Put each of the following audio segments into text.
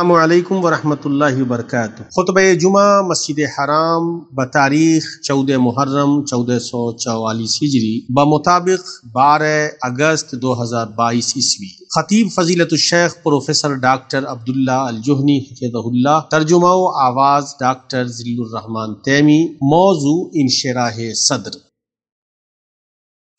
अल्लाम वरहमल वरक ख़ुतब जुमा मस्जिद हराम बतारीख चौदह मुहर्रम चौदह सौ चवालीस हिजरी बमुताबिक बारह अगस्त दो हज़ार बाईस ईस्वी ख़तीब फजीलत शेख प्रोफेसर डॉक्टर अब्दुल्ला अलजहनी तर्जुमा आवाज़ डॉक्टर जिल्लुररहमान तैमी मौजू इन शराह सदर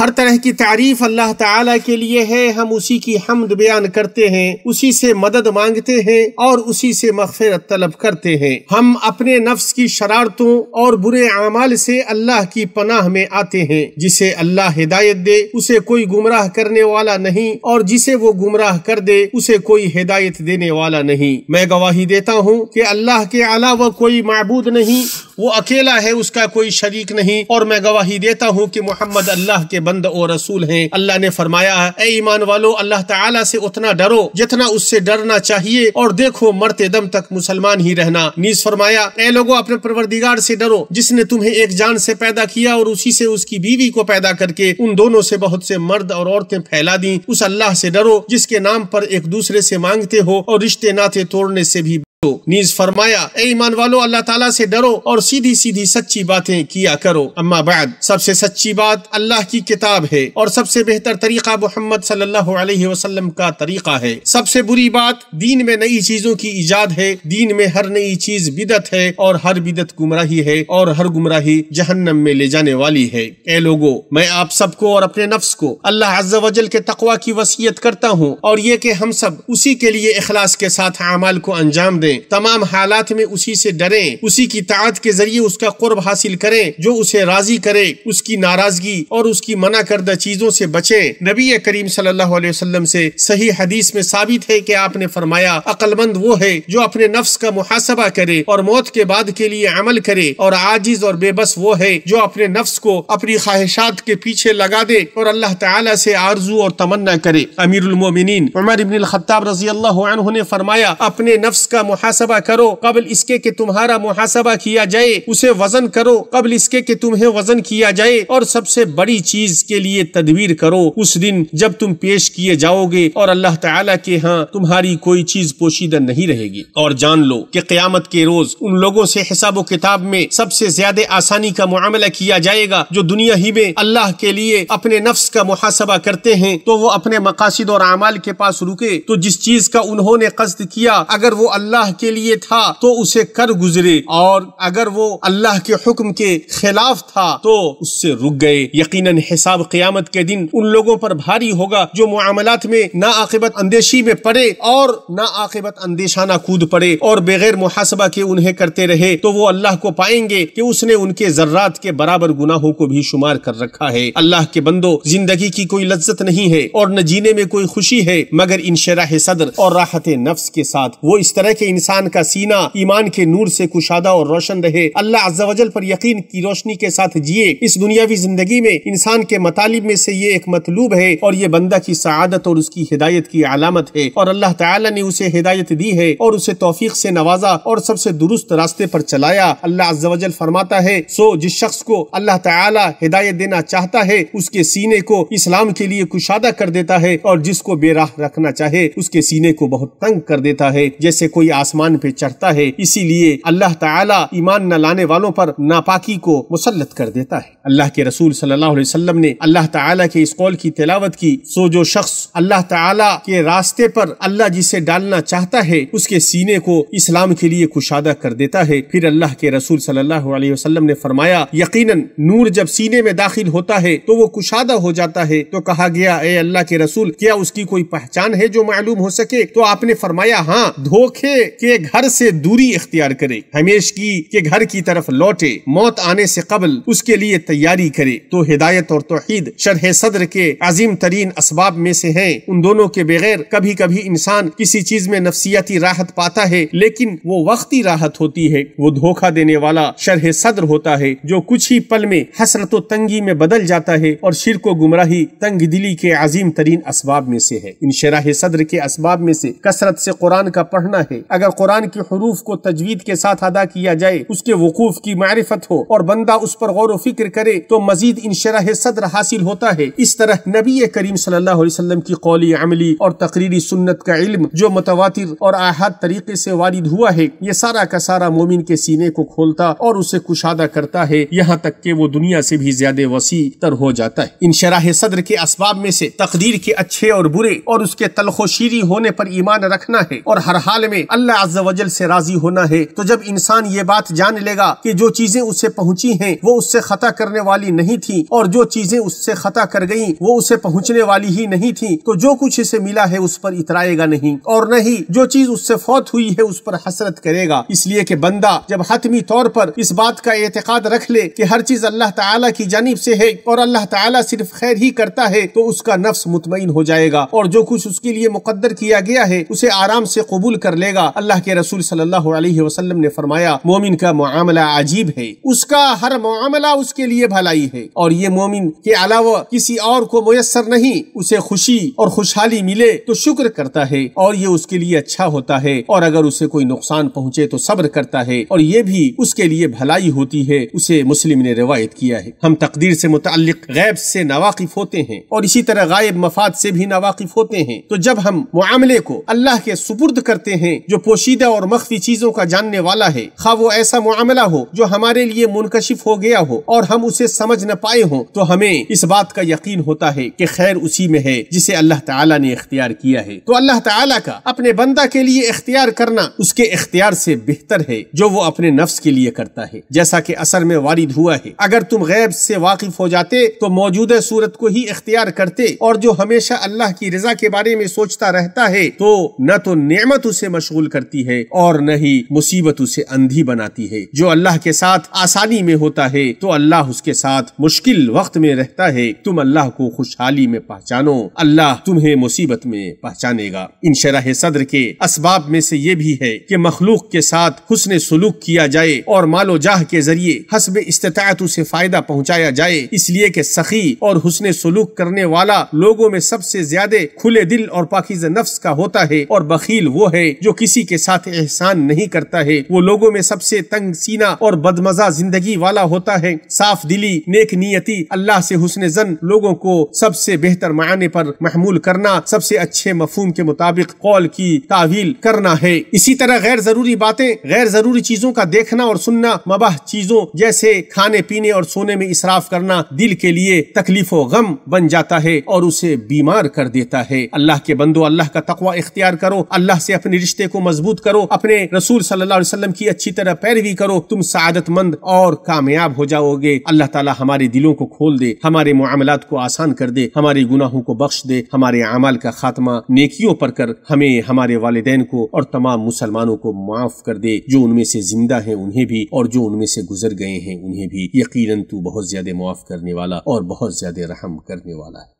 हर तरह की तारीफ अल्लाह ताला के लिए है हम उसी की हमद बयान करते हैं उसी से मदद मांगते हैं और उसी से मगफरत तलब करते हैं हम अपने नफ्स की शरारतों और बुरे अमाल से अल्लाह की पनाह में आते हैं जिसे अल्लाह हिदायत दे उसे कोई गुमराह करने वाला नहीं और जिसे वो गुमराह कर दे उसे कोई हिदायत देने वाला नहीं मैं गवाही देता हूँ की अल्लाह के अलावा कोई मबूद नहीं वो अकेला है उसका कोई शरीक नहीं और मैं गवाही देता हूँ की मोहम्मद अल्लाह के बंद और रसूल हैं अल्लाह ने फरमाया है ईमान वालो अल्लाह ताला से उतना डरो जितना उससे डरना चाहिए और देखो मरते दम तक मुसलमान ही रहना नीज फरमाया ए लोगो अपने परवरदिगार से डरो जिसने तुम्हें एक जान से पैदा किया और उसी से उसकी बीवी को पैदा करके उन दोनों से बहुत से मर्द और औरतें फैला दी उस अल्लाह से डरो जिसके नाम पर एक दूसरे से मांगते हो और रिश्ते नाते तोड़ने से भी नीज फरमाया ए ईमान वालो अल्लाह ताला से डरो और सीधी सीधी सच्ची बातें किया करो अम्मा बाद सबसे सच्ची बात अल्लाह की किताब है और सबसे बेहतर तरीका मोहम्मद सल्लल्लाहु अलैहि वसल्लम का तरीका है सबसे बुरी बात दीन में नई चीजों की ईजाद है दीन में हर नई चीज बिदत है और हर बिदत गुमराही है और हर गुमराही जहन्नम में ले जाने वाली है ए लोगो मैं आप सबको और अपने नफ्स को अल्लाह अजल के तकवा की वसीयत करता हूँ और ये की हम सब उसी के लिए अखलास के साथ अमाल को अंजाम दे करें तमाम हालात में उसी से डरें उसी की तात के जरिए उसका कुर्ब हासिल करें जो उसे राजी करे उसकी नाराजगी और उसकी मना करदा चीजों से बचे नबी करीम सल्लल्लाहु अलैहि वसल्लम से सही हदीस में साबित है कि आपने फरमाया अक्लमंद वो है जो अपने नफ्स का मुहासबा करे और मौत के बाद के लिए अमल करे और आजिज और बेबस वो है जो अपने नफ्स को अपनी ख्वाहिशात के पीछे लगा दे और अल्लाह ताला से आरजू और तमन्ना करे अमीर उमर इबन खत्ताब रजी अल्लाह ने फरमाया अपने नफ्स का मुहासबा करो कबल इसके कि तुम्हारा मुहासबा किया जाए उसे वजन करो कबल इसके कि तुम्हें वजन किया जाए और सबसे बड़ी चीज के लिए तदबीर करो उस दिन जब तुम पेश किए जाओगे और अल्लाह ताला के यहाँ तुम्हारी कोई चीज पोशीदा नहीं रहेगी और जान लो कि क्यामत के रोज उन लोगों से हिसाब किताब में सबसे ज्यादा आसानी का मामला किया जाएगा जो दुनिया ही में अल्लाह के लिए अपने नफ्स का मुहासबा करते हैं तो वो अपने मकासद और अमाल के पास रुके तो जिस चीज का उन्होंने कस्त किया अगर वो अल्लाह के लिए था तो उसे कर गुजरे और अगर वो अल्लाह के हुक्म के खिलाफ था तो उससे रुक गए यकीनन हिसाब क्यामत के दिन उन लोगों पर भारी होगा जो मामलात में ना आकबत अंदेशी में पड़े और ना आकेबत अंदेशाना कूद पड़े और बगैर मुहासबा के उन्हें करते रहे तो वो अल्लाह को पाएंगे की उसने उनके जर्रात के बराबर गुनाहों को भी शुमार कर रखा है अल्लाह के बंदो जिंदगी की कोई लज्जत नहीं है और न जीने में कोई खुशी है मगर इन शराह सदर और राहत नफ्स के साथ वो इस तरह के इंसान का सीना ईमान के नूर से कुशादा और रोशन रहे अल्लाह अज्जावजल पर यकीन की रोशनी के साथ जिए इस दुनियावी जिंदगी में इंसान के मतालिब में से ये एक मतलूब है और ये बंदा की सआदत और उसकी हिदायत की अलामत है और अल्लाह ताला ने उसे हिदायत दी है और उसे तोफीक से नवाजा और सबसे दुरुस्त रास्ते पर चलाया अल्लाह अज्जावजल फरमाता है सो जिस शख्स को अल्लाह ताला हिदायत देना चाहता है उसके सीने को इस्लाम के लिए कुशादा कर देता है और जिसको बेराह रखना चाहे उसके सीने को बहुत तंग कर देता है जैसे कोई आसान आसमान पे चढ़ता है इसीलिए अल्लाह ताला ईमान न लाने वालों पर नापाकी को मुसलत कर देता है अल्लाह के रसूल सल्लल्लाहु अलैहि वसल्लम ने अल्लाह ताला के इस कौल की तिलावत की सो जो शख्स अल्लाह ताला के रास्ते पर अल्लाह जिसे डालना चाहता है उसके सीने को इस्लाम के लिए कुशादा कर देता है फिर अल्लाह के रसूल सल्लल्लाहु अलैहि वसल्लम ने फरमाया यकीनन नूर जब सीने में दाखिल होता है तो वो कुशादा हो जाता है तो कहा गया ए अल्लाह के रसूल क्या उसकी कोई पहचान है जो मालूम हो सके तो आपने फरमाया हाँ धोखे के घर से दूरी इख्तियार करे हमेश की के घर की तरफ लौटे मौत आने से कबल उसके लिए तैयारी करे तो हिदायत और तोहहीद शरह सदर के अजीम तरीन इसबाब में से है है उन दोनों के बगैर कभी कभी इंसान किसी चीज में नफसियाती राहत पाता है लेकिन वो वक्ती राहत होती है वो धोखा देने वाला शरह सदर होता है जो कुछ ही पल में हसरत तंगी में बदल जाता है और शिर को गुमराही तंग दिली के अजीम तरीन इसबाब में से है इन शराह सदर के इसबाब में से कसरत से कुरान का पढ़ना है अगर कुरान के हरूफ को तजवीद के साथ अदा किया जाए उसके वकूफ की मारिफत हो और बंदा उस पर गौर फिक्र करे तो मजीद इन शराह सदर हासिल होता है इस तरह नबी करीम सल्लल्लाहु अलैहि वसल्लम की की कौली अमली और तकरीरी सुन्नत का इल्म जो मतवातिर और आहद तरीके से वारिद हुआ है ये सारा का सारा मोमिन के सीने को खोलता और उसे कुशादा करता है यहाँ तक के वो दुनिया से भी ज्यादा वसी तर हो जाता है इन शराह सदर के इसबाब में से तकदीर के अच्छे और बुरे और उसके तलखोशीरी होने पर ईमान रखना है और हर हाल में अल्लाह अज्जल से राजी होना है तो जब इंसान ये बात जान लेगा कि जो चीजें उससे पहुंची हैं वो उससे खता करने वाली नहीं थी और जो चीजें उससे खता कर गयी वो उसे पहुंचने वाली ही नहीं थी तो जो कुछ इसे मिला है उस पर इतराएगा नहीं और न ही जो चीज उससे फौत हुई है उस पर हसरत करेगा इसलिए कि बंदा जब हतमी तौर पर इस बात का एतकाद रख ले कि हर चीज अल्लाह ताला की जानिब से है और अल्लाह ताला सिर्फ खैर ही करता है तो उसका नफ्स मुतमिन हो जाएगा और जो कुछ उसके लिए मुकद्दर किया गया है उसे आराम से कबूल कर लेगा अल्लाह के रसूल सल्लल्लाहु अलैहि वसल्लम ने फरमाया मोमिन का मामला अजीब है उसका हर मामला उसके लिए भलाई है और ये मोमिन के अलावा किसी और को मैसर नहीं उसे खुशी और खुशहाली मिले तो शुक्र करता है और ये उसके लिए अच्छा होता है और अगर उसे कोई नुकसान पहुँचे तो सब्र करता है और ये भी उसके लिए भलाई होती है उसे मुस्लिम ने रिवायत किया है हम तकदीर से मुतल गैब से नावाकिफ होते हैं और इसी तरह गायब मफाद से भी नावाकिफ होते हैं तो जब हम मामले को अल्लाह के सुपुर्द करते हैं जो पोशीदा और मख्फी चीजों का जानने वाला है खा वो ऐसा मामला हो जो हमारे लिए मुनकशिफ हो गया हो और हम उसे समझ न पाए हो तो हमें इस बात का यकीन होता है की खैर उसी में है जिसे अल्लाह ताला ने इख्तियार किया है तो अल्लाह ताला का अपने बंदा के लिए इख्तियार करना उसके इख्तियार से बेहतर है जो वो अपने नफ्स के लिए करता है जैसा कि असर में वारिद हुआ है अगर तुम गैब से वाकिफ हो जाते तो मौजूदा सूरत को ही इख्तियार करते और जो हमेशा अल्लाह की रजा के बारे में सोचता रहता है तो न तो नेमत उसे मशगूल करती है और न ही मुसीबत उसे अंधी बनाती है जो अल्लाह के साथ आसानी में होता है तो अल्लाह उसके साथ मुश्किल वक्त में रहता है तुम अल्लाह को खुशहाली में पहचानो अल्लाह अल्लाह तुम्हें मुसीबत में पहचानेगा इन शराह सदर के इसबाब में से ये भी है कि मखलूक के साथ हुसन सलूक किया जाए और मालो जाह के जरिए हसब इस्तात उसे फायदा पहुँचाया जाए इसलिए के सखी और हुसन सलूक करने वाला लोगों में सबसे ज्यादा खुले दिल और पाकिज नफ्स का होता है और बखील वो है जो किसी के साथ एहसान नहीं करता है वो लोगों में सबसे तंग सीना और बदमजा जिंदगी वाला होता है साफ दिली नेक नियति अल्लाह से हुसन जन लोगों को सबसे बेहतर मायने पर महमूल करना सबसे अच्छे मफहम के मुताबिक कौल की तावील करना है इसी तरह गैर जरूरी बातें गैर जरूरी चीजों का देखना और सुनना मबाह चीजों जैसे खाने पीने और सोने में इसराफ करना दिल के लिए तकलीफ गम बन जाता है और उसे बीमार कर देता है अल्लाह के बंदो अल्लाह का तकवा इख्तियार करो अल्लाह से अपने रिश्ते को मजबूत करो अपने रसूल सल्लल्लाहु अलैहि वसल्लम की अच्छी तरह पैरवी करो तुम सदतमंद और कामयाब हो जाओगे अल्लाह ताला हमारे दिलों को खोल दे हमारे मामला को आसान कर दे हमारे गुनाहों को बख्श दे हमारे अमाल का खात्मा नेकियों पर कर हमें हमारे वालदेन को और तमाम मुसलमानों को माफ कर दे जो उनमें से जिंदा है उन्हें भी और जो उनमें से गुजर गए हैं उन्हें भी यकीन तू बहुत ज्यादा माफ करने वाला और बहुत ज्यादा रहम करने वाला है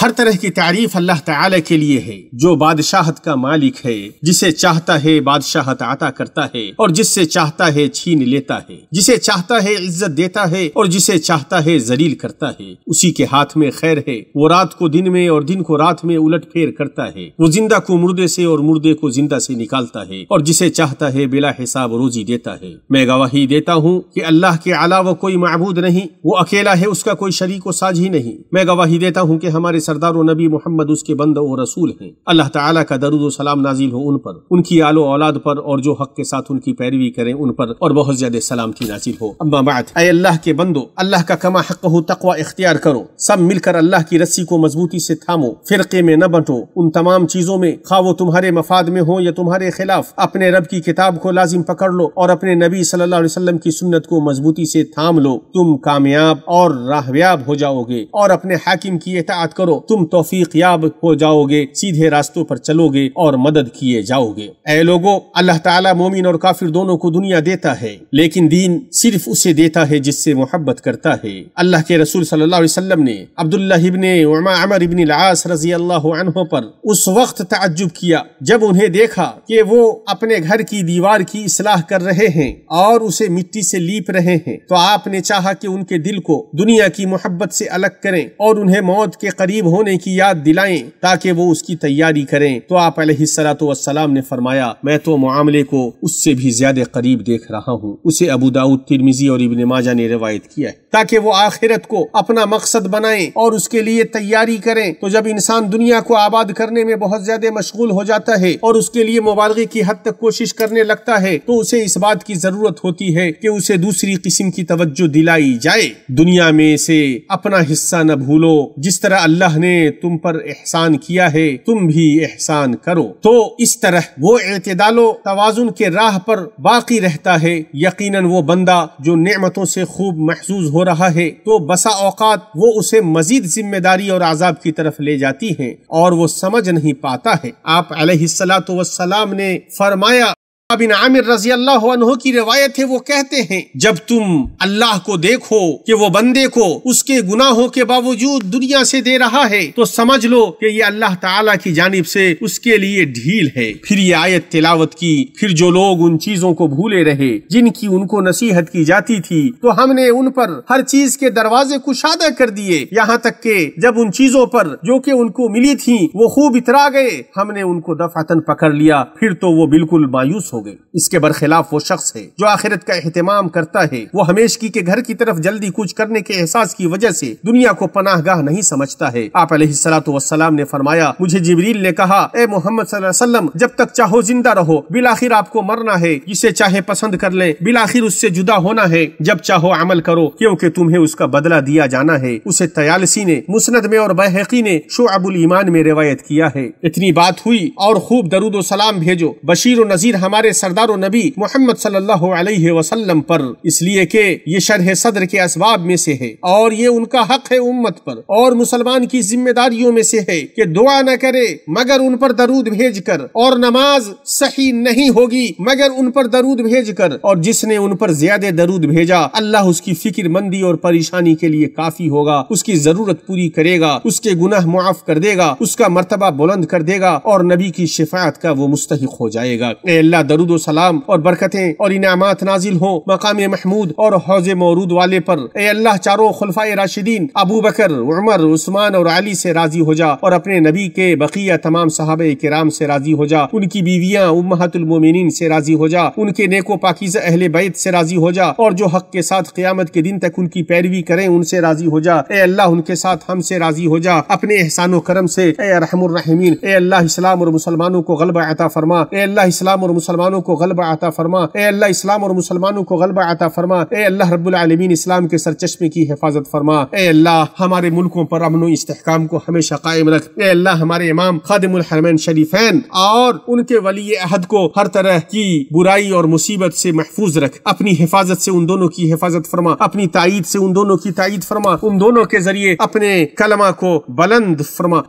हर तरह की तारीफ अल्लाह ताला के लिए है जो बादशाहत का मालिक है जिसे चाहता है बादशाहत आता करता है और जिससे चाहता है छीन लेता है जिसे चाहता है इज्जत देता है और जिसे चाहता है जलील करता है उसी के हाथ में खैर है वो रात को दिन में और दिन को रात में उलट फेर करता है वो जिंदा को मुर्दे से और मुर्दे को जिंदा से निकालता है और जिसे चाहता है बिला हिसाब रोजी देता है मैं गवाही देता हूँ की अल्लाह के अलावा कोई महबूद नहीं वो अकेला है उसका कोई शरीक व साझ ही नहीं मैं गवाही देता हूँ की हमारे सरदार व नबी मोहम्मद उसके बंद और रसूल हैं अल्लाह ताला का दरुद सलाम नाजिल हो उन पर उनकी आलो औलाद पर और जो हक के साथ उनकी पैरवी करें उन पर और बहुत ज्यादा सलाम की नाजिल हो अम्मा बात अल्लाह के बंदो अल्लाह का कमा हक हो तकवा इख्तियार करो सब मिलकर अल्लाह की रस्सी को मजबूती से थामो फिरके में न बंटो उन तमाम चीजों में खा वो तुम्हारे मफाद में हो या तुम्हारे खिलाफ अपने रब की किताब को लाजिम पकड़ लो और अपने नबी सल्लल्लाहु अलैहि वसल्लम की सुन्नत को मजबूती से थाम लो तुम कामयाब और राहव्याब हो जाओगे और अपने हाकिम की एहतियात करो तुम तोफीक याब हो जाओगे सीधे रास्तों पर चलोगे और मदद किए जाओगे ऐ लोगो अल्लाह ताला मोमिन और काफिर दोनों को दुनिया देता है लेकिन दीन सिर्फ उसे देता है जिससे मोहब्बत करता है अल्लाह के रसूल सल्लल्लाहु अलैहि वसल्लम ने अब्दुल्ला इब्ने अमर इबन लास रजी अल्लाह पर उस वक्त ताज्जुब किया जब उन्हें देखा कि वो अपने घर की दीवार की इसलाह कर रहे हैं और उसे मिट्टी से लीप रहे हैं तो आपने चाहा कि उनके दिल को दुनिया की मोहब्बत से अलग करें और उन्हें मौत के करीब होने की याद दिलाएं ताकि वो उसकी तैयारी करें तो आप सलाम ने फरमाया मैं तो मामले को उससे भी ज्यादा करीब देख रहा हूँ उसे अबू दाऊद तिरमिजी और इबन माजा ने रिवायत किया है ताकि वो आखिरत को अपना मकसद बनाए और उसके लिए तैयारी करें तो जब इंसान दुनिया को आबाद करने में बहुत ज्यादा मशगूल हो जाता है और उसके लिए मुबालगे की हद तक कोशिश करने लगता है तो उसे इस बात की जरूरत होती है की उसे दूसरी किस्म की तवज्जो दिलाई जाए दुनिया में से अपना हिस्सा न भूलो जिस तरह अल्लाह ने तुम पर एहसान किया है तुम भी एहसान करो तो इस तरह वो एतदालो तोजुन के राह पर बाकी रहता है यकीनन वो बंदा जो नेमतों से खूब महसूस हो रहा है तो बसा औकात वो उसे मजीद जिम्मेदारी और आजाब की तरफ ले जाती है और वो समझ नहीं पाता है आप अलैहिस्सलातु वस्सलाम ने फरमाया बिन आमिर रजी अल्लाह की रिवायत है वो कहते हैं जब तुम अल्लाह को देखो कि वो बंदे को उसके गुनाहों के बावजूद दुनिया से दे रहा है तो समझ लो कि ये अल्लाह ताला की जानिब से उसके लिए ढील है फिर ये आयत तिलावत की फिर जो लोग उन चीजों को भूले रहे जिनकी उनको नसीहत की जाती थी तो हमने उन पर हर चीज के दरवाजे कुशादा कर दिए यहाँ तक के जब उन चीजों पर जो कि उनको मिली थी वो खूब इतरा गए हमने उनको दफातन पकड़ लिया फिर तो वो बिल्कुल मायूस हो हो गई इसके बरखिलाफ वो शख्स है जो आखिरत का अहतमाम करता है वो हमेशगी के घर की तरफ जल्दी कूच करने के एहसास की वजह से दुनिया को गाह नहीं समझता है आप सलाम ने फरमाया मुझे जबरील ने कहा ए मोहम्मद वसल्लम जब तक चाहो जिंदा रहो बिलाखिर आपको मरना है जिसे चाहे पसंद कर ले बिलाखिर उससे जुदा होना है जब चाहो अमल करो क्योंकि तुम्हें उसका बदला दिया जाना है उसे तयालसी ने मुस्ंद में और बहकी ने शो अबुल ईमान में रिवायत किया है इतनी बात हुई और खूब दरुदो सलाम भेजो बशीर नजीर हमारे हमारे सरदार नबी मोहम्मद सल्लल्लाहु पर इसलिए के ये शरह सदर के असबाब में से है और ये उनका हक है उम्मत पर और मुसलमान की जिम्मेदारियों में से है कि दुआ न करे मगर उन पर दरूद भेज कर और नमाज सही नहीं होगी मगर उन पर दरूद भेज कर और जिसने उन पर ज्यादा दरूद भेजा अल्लाह उसकी फिक्रमंदी और परेशानी के लिए काफी होगा उसकी जरूरत पूरी करेगा उसके गुनाह मुआफ कर देगा उसका मरतबा बुलंद कर देगा और नबी की शिफायत का वो मुस्तक हो जाएगा दरुद सलाम और बरकतें और इनामत नाजिल हों मकाम महमूद और हौज मौरूद वाले पर ए अल्लाह चारों खुलफा राशिदीन अबू बकर उमर उस्मान और अली से राजी हो जा और अपने नबी के बकिया तमाम साहब कराम से राजी हो जा उनकी बीवियाँ उम्मतमिन से राजी हो जा उनके नेको पाकिज अहल बैत से राजी हो जा और जो हक के साथ क्यामत के दिन तक उनकी पैरवी करें उनसे राजी हो जा ए अल्लाह उनके साथ हम से राजी हो जा अपने एहसान करम से ए रहमीन ए अल्लाह इस्लाम और मुसलमानों को गलबा अता फरमा ए अल्लाह इस्लाम और मुसलमान मुसलमानों को गलबा आता फरमा ए अल्लाह इस्लाम और मुसलमानों को गलबा आता फरमा ए अल्लाह रबालमीन इस्लाम के सरचश्मे की हिफाजत फरमा ए अल्लाह हमारे मुल्कों पर अमन इसकाम को हमेशा कायम रख ए अल्लाह हमारे इमाम खादमरमैन शरीफैन और उनके वली अहद को हर तरह की बुराई और मुसीबत से महफूज रख अपनी हिफाजत से उन दोनों की हिफाजत फरमा अपनी तायद से उन दोनों की तायद फरमा उन दोनों के जरिए अपने कलमा को बुलंद फरमा